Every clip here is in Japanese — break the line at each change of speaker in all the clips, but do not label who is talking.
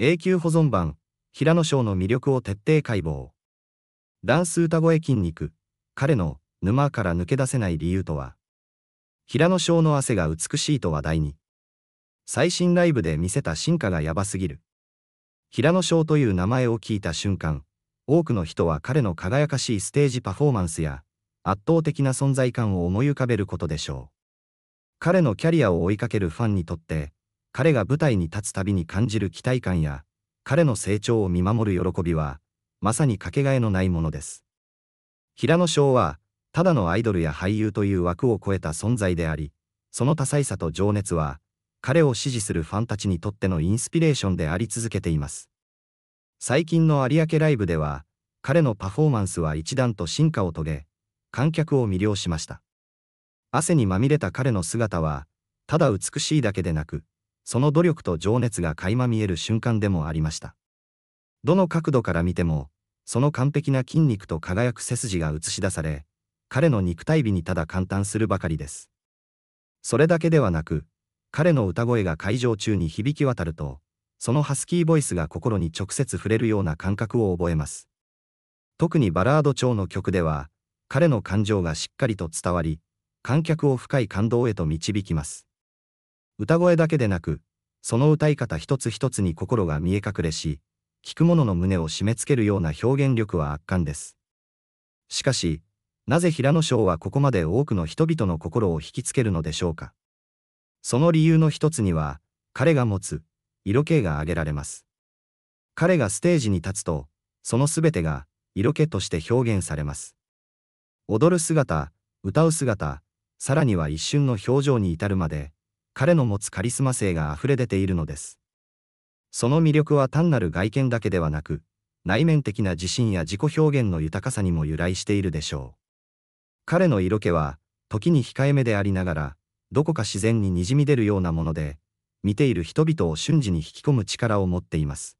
永久保存版平野翔の魅力を徹底解剖ダンス歌声筋肉彼の沼から抜け出せない理由とは平野翔の汗が美しいと話題に最新ライブで見せた進化がやばすぎる平野翔という名前を聞いた瞬間多くの人は彼の輝かしいステージパフォーマンスや圧倒的な存在感を思い浮かべることでしょう彼のキャリアを追いかけるファンにとって彼が舞台に立つたびに感じる期待感や、彼の成長を見守る喜びは、まさにかけがえのないものです。平野翔は、ただのアイドルや俳優という枠を超えた存在であり、その多彩さと情熱は、彼を支持するファンたちにとってのインスピレーションであり続けています。最近の有明ライブでは、彼のパフォーマンスは一段と進化を遂げ、観客を魅了しました。汗にまみれた彼の姿は、ただ美しいだけでなく、その努力と情熱が垣間見える瞬間でもありました。どの角度から見ても、その完璧な筋肉と輝く背筋が映し出され、彼の肉体美にただ感嘆するばかりです。それだけではなく、彼の歌声が会場中に響き渡ると、そのハスキーボイスが心に直接触れるような感覚を覚えます。特にバラード調の曲では、彼の感情がしっかりと伝わり、観客を深い感動へと導きます。歌声だけでなく、その歌い方一つ一つに心が見え隠れし、聴く者の胸を締め付けるような表現力は圧巻です。しかし、なぜ平野翔はここまで多くの人々の心を引きつけるのでしょうか。その理由の一つには、彼が持つ、色気が挙げられます。彼がステージに立つと、その全てが、色気として表現されます。踊る姿、歌う姿、さらには一瞬の表情に至るまで、彼の持つカリスマ性が溢れ出ているのです。その魅力は単なる外見だけではなく、内面的な自信や自己表現の豊かさにも由来しているでしょう。彼の色気は、時に控えめでありながら、どこか自然ににじみ出るようなもので、見ている人々を瞬時に引き込む力を持っています。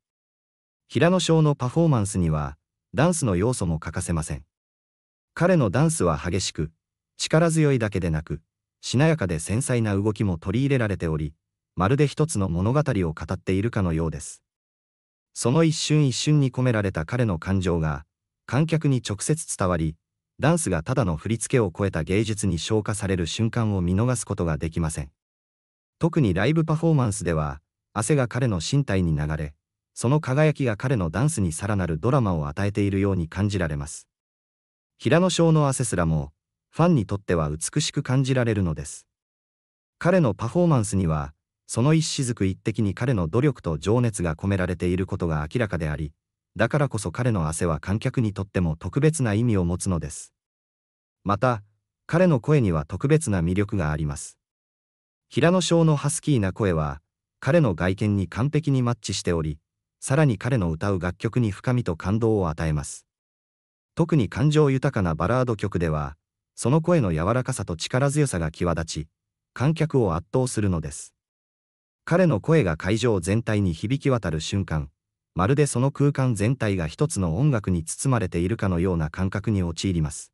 平野翔のパフォーマンスには、ダンスの要素も欠かせません。彼のダンスは激しく、力強いだけでなく、しなやかで繊細な動きも取り入れられており、まるで一つの物語を語っているかのようです。その一瞬一瞬に込められた彼の感情が、観客に直接伝わり、ダンスがただの振り付けを超えた芸術に昇華される瞬間を見逃すことができません。特にライブパフォーマンスでは、汗が彼の身体に流れ、その輝きが彼のダンスにさらなるドラマを与えているように感じられます。平野翔の汗すらも、ファンにとっては美しく感じられるのです。彼のパフォーマンスには、その一雫一滴に彼の努力と情熱が込められていることが明らかであり、だからこそ彼の汗は観客にとっても特別な意味を持つのです。また、彼の声には特別な魅力があります。平野翔のハスキーな声は、彼の外見に完璧にマッチしており、さらに彼の歌う楽曲に深みと感動を与えます。特に感情豊かなバラード曲では、その声の柔らかさと力強さが際立ち、観客を圧倒するのです。彼の声が会場全体に響き渡る瞬間、まるでその空間全体が一つの音楽に包まれているかのような感覚に陥ります。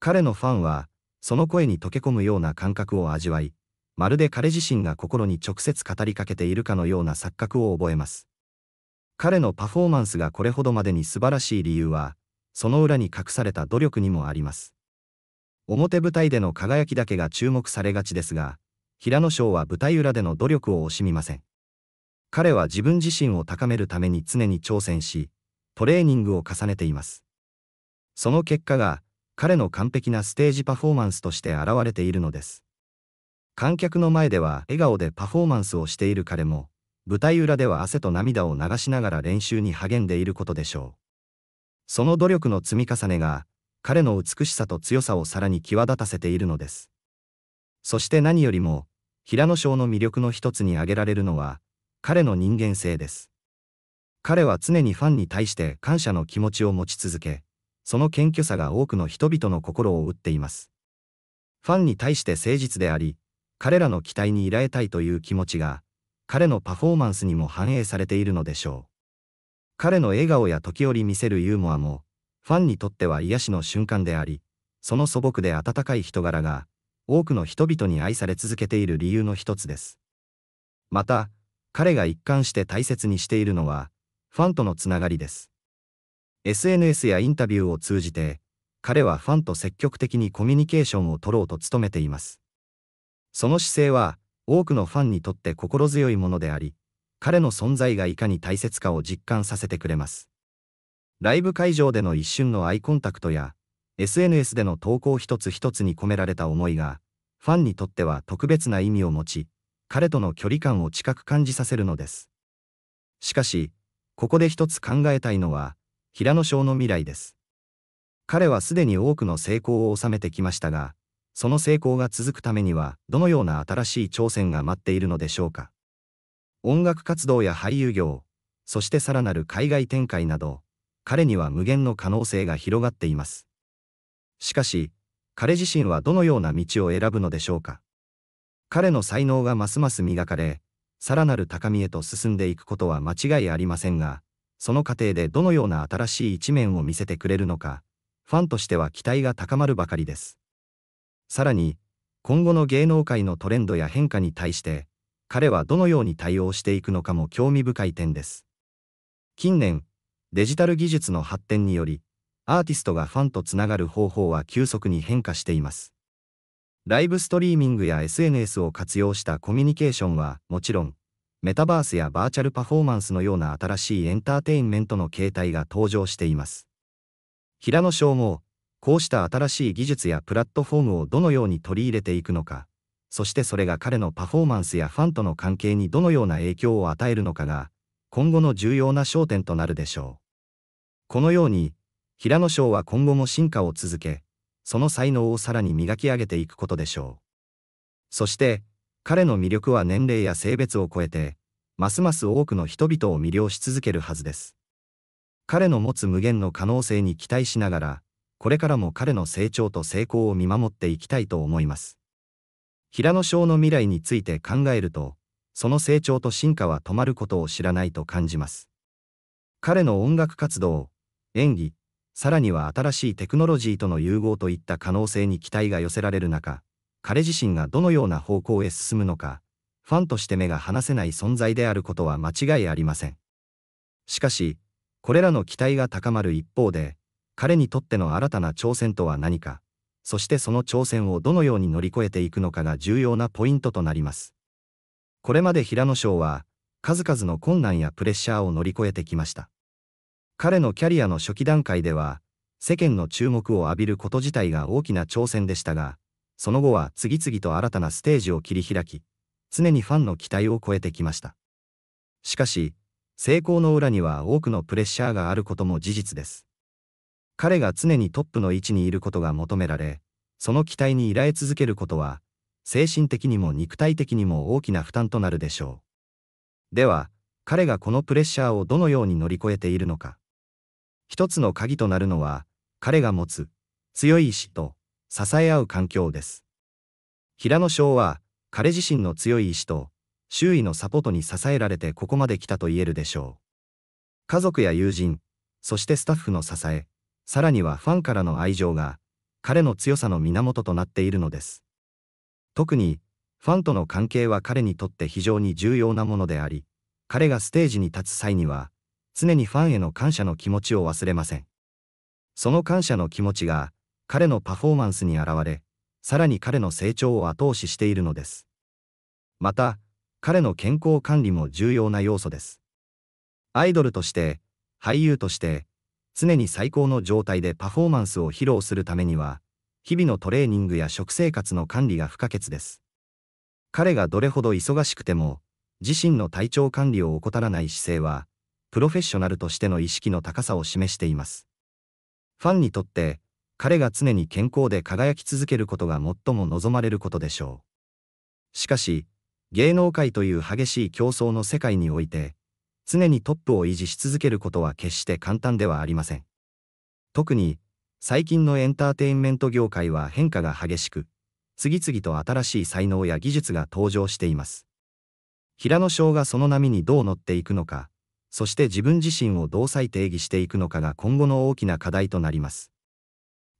彼のファンは、その声に溶け込むような感覚を味わい、まるで彼自身が心に直接語りかけているかのような錯覚を覚えます。彼のパフォーマンスがこれほどまでに素晴らしい理由は、その裏に隠された努力にもあります。表舞台での輝きだけが注目されがちですが、平野翔は舞台裏での努力を惜しみません。彼は自分自身を高めるために常に挑戦し、トレーニングを重ねています。その結果が、彼の完璧なステージパフォーマンスとして現れているのです。観客の前では笑顔でパフォーマンスをしている彼も、舞台裏では汗と涙を流しながら練習に励んでいることでしょう。その努力の積み重ねが、彼の美しさと強さをさらに際立たせているのです。そして何よりも、平野翔の魅力の一つに挙げられるのは、彼の人間性です。彼は常にファンに対して感謝の気持ちを持ち続け、その謙虚さが多くの人々の心を打っています。ファンに対して誠実であり、彼らの期待にいらえたいという気持ちが、彼のパフォーマンスにも反映されているのでしょう。彼の笑顔や時折見せるユーモアも、ファンにとっては癒しの瞬間であり、その素朴で温かい人柄が、多くの人々に愛され続けている理由の一つです。また、彼が一貫して大切にしているのは、ファンとのつながりです。SNS やインタビューを通じて、彼はファンと積極的にコミュニケーションを取ろうと努めています。その姿勢は、多くのファンにとって心強いものであり、彼の存在がいかに大切かを実感させてくれます。ライブ会場での一瞬のアイコンタクトや、SNS での投稿一つ一つに込められた思いが、ファンにとっては特別な意味を持ち、彼との距離感を近く感じさせるのです。しかし、ここで一つ考えたいのは、平野翔の未来です。彼はすでに多くの成功を収めてきましたが、その成功が続くためには、どのような新しい挑戦が待っているのでしょうか。音楽活動や俳優業、そしてさらなる海外展開など、彼には無限の可能性が広がっています。しかし、彼自身はどのような道を選ぶのでしょうか。彼の才能がますます磨かれ、さらなる高みへと進んでいくことは間違いありませんが、その過程でどのような新しい一面を見せてくれるのか、ファンとしては期待が高まるばかりです。さらに、今後の芸能界のトレンドや変化に対して、彼はどのように対応していくのかも興味深い点です。近年、デジタル技術の発展により、アーティストがファンとつながる方法は急速に変化しています。ライブストリーミングや SNS を活用したコミュニケーションは、もちろん、メタバースやバーチャルパフォーマンスのような新しいエンターテインメントの形態が登場しています。平野翔も、こうした新しい技術やプラットフォームをどのように取り入れていくのか、そしてそれが彼のパフォーマンスやファンとの関係にどのような影響を与えるのかが、今後の重要な焦点となるでしょう。このように、平野翔は今後も進化を続け、その才能をさらに磨き上げていくことでしょう。そして、彼の魅力は年齢や性別を超えて、ますます多くの人々を魅了し続けるはずです。彼の持つ無限の可能性に期待しながら、これからも彼の成長と成功を見守っていきたいと思います。平野翔の未来について考えると、その成長と進化は止まることを知らないと感じます。彼の音楽活動、演技、さらには新しいテクノロジーとの融合といった可能性に期待が寄せられる中、彼自身がどのような方向へ進むのか、ファンとして目が離せない存在であることは間違いありません。しかし、これらの期待が高まる一方で、彼にとっての新たな挑戦とは何か、そしてその挑戦をどのように乗り越えていくのかが重要なポイントとなります。これまで平野翔は、数々の困難やプレッシャーを乗り越えてきました。彼のキャリアの初期段階では、世間の注目を浴びること自体が大きな挑戦でしたが、その後は次々と新たなステージを切り開き、常にファンの期待を超えてきました。しかし、成功の裏には多くのプレッシャーがあることも事実です。彼が常にトップの位置にいることが求められ、その期待に依頼続けることは、精神的にも肉体的にも大きな負担となるでしょう。では、彼がこのプレッシャーをどのように乗り越えているのか。一つの鍵となるのは、彼が持つ強い意志と支え合う環境です。平野翔は、彼自身の強い意志と周囲のサポートに支えられてここまで来たと言えるでしょう。家族や友人、そしてスタッフの支え、さらにはファンからの愛情が、彼の強さの源となっているのです。特に、ファンとの関係は彼にとって非常に重要なものであり、彼がステージに立つ際には、常にファンへの感謝の気持ちを忘れません。その感謝の気持ちが、彼のパフォーマンスに現れ、さらに彼の成長を後押ししているのです。また、彼の健康管理も重要な要素です。アイドルとして、俳優として、常に最高の状態でパフォーマンスを披露するためには、日々のトレーニングや食生活の管理が不可欠です。彼がどれほど忙しくても、自身の体調管理を怠らない姿勢は、プロフェッショナルとしての意識の高さを示しています。ファンにとって、彼が常に健康で輝き続けることが最も望まれることでしょう。しかし、芸能界という激しい競争の世界において、常にトップを維持し続けることは決して簡単ではありません。特に、最近のエンターテインメント業界は変化が激しく、次々と新しい才能や技術が登場しています。平野翔がその波にどう乗っていくのか、そして自分自身をどう再定義していくのかが今後の大きな課題となります。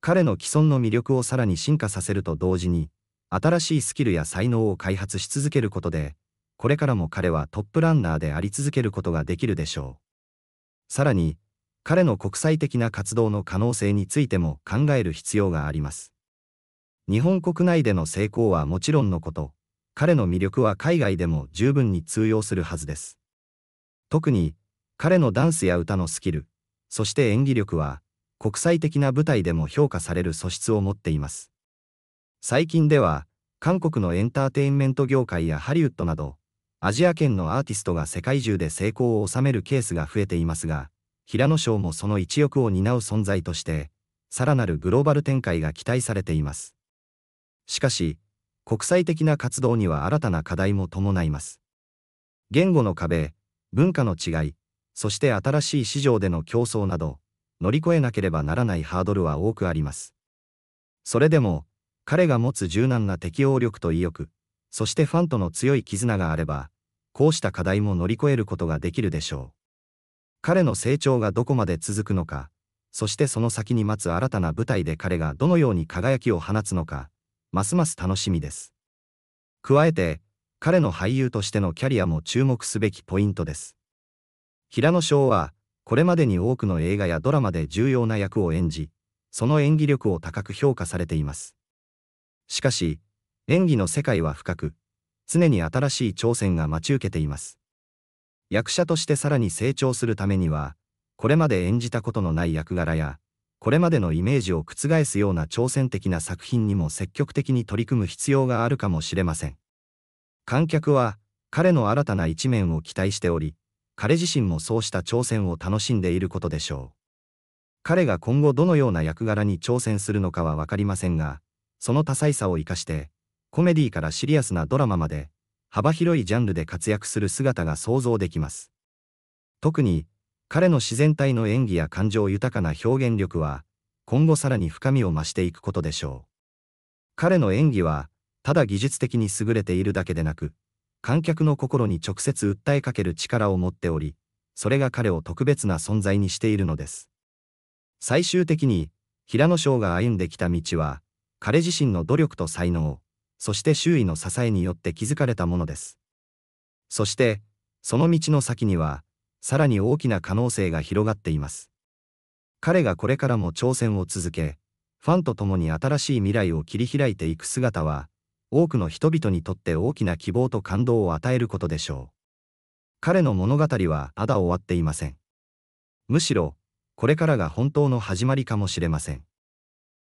彼の既存の魅力をさらに進化させると同時に、新しいスキルや才能を開発し続けることで、これからも彼はトップランナーであり続けることができるでしょう。さらに、彼の国際的な活動の可能性についても考える必要があります。日本国内での成功はもちろんのこと、彼の魅力は海外でも十分に通用するはずです。特に、彼のダンスや歌のスキル、そして演技力は、国際的な舞台でも評価される素質を持っています。最近では、韓国のエンターテインメント業界やハリウッドなど、アジア圏のアーティストが世界中で成功を収めるケースが増えていますが、平野賞もその一翼を担う存在として、さらなるグローバル展開が期待されています。しかし、国際的な活動には新たな課題も伴います。言語の壁、文化の違い、そして新しい市場での競争など、乗り越えなければならないハードルは多くあります。それでも、彼が持つ柔軟な適応力と意欲、そしてファンとの強い絆があれば、こうした課題も乗り越えることができるでしょう。彼の成長がどこまで続くのか、そしてその先に待つ新たな舞台で彼がどのように輝きを放つのか、ますます楽しみです。加えて、彼の俳優としてのキャリアも注目すべきポイントです。平野翔は、これまでに多くの映画やドラマで重要な役を演じ、その演技力を高く評価されています。しかし、演技の世界は深く、常に新しい挑戦が待ち受けています。役者としてさらに成長するためには、これまで演じたことのない役柄や、これまでのイメージを覆すような挑戦的な作品にも積極的に取り組む必要があるかもしれません。観客は、彼の新たな一面を期待しており、彼自身もそうした挑戦を楽しんでいることでしょう。彼が今後どのような役柄に挑戦するのかは分かりませんが、その多彩さを生かして、コメディからシリアスなドラマまで、幅広いジャンルで活躍する姿が想像できます。特に、彼の自然体の演技や感情豊かな表現力は、今後さらに深みを増していくことでしょう。彼の演技は、ただ技術的に優れているだけでなく、観客の心に直接訴えかける力を持っており、それが彼を特別な存在にしているのです。最終的に、平野翔が歩んできた道は、彼自身の努力と才能、そして周囲の支えによって築かれたものです。そして、その道の先には、さらに大きな可能性が広がっています。彼がこれからも挑戦を続け、ファンと共に新しい未来を切り開いていく姿は、多くの人々にとって大きな希望と感動を与えることでしょう。彼の物語はまだ終わっていません。むしろ、これからが本当の始まりかもしれません。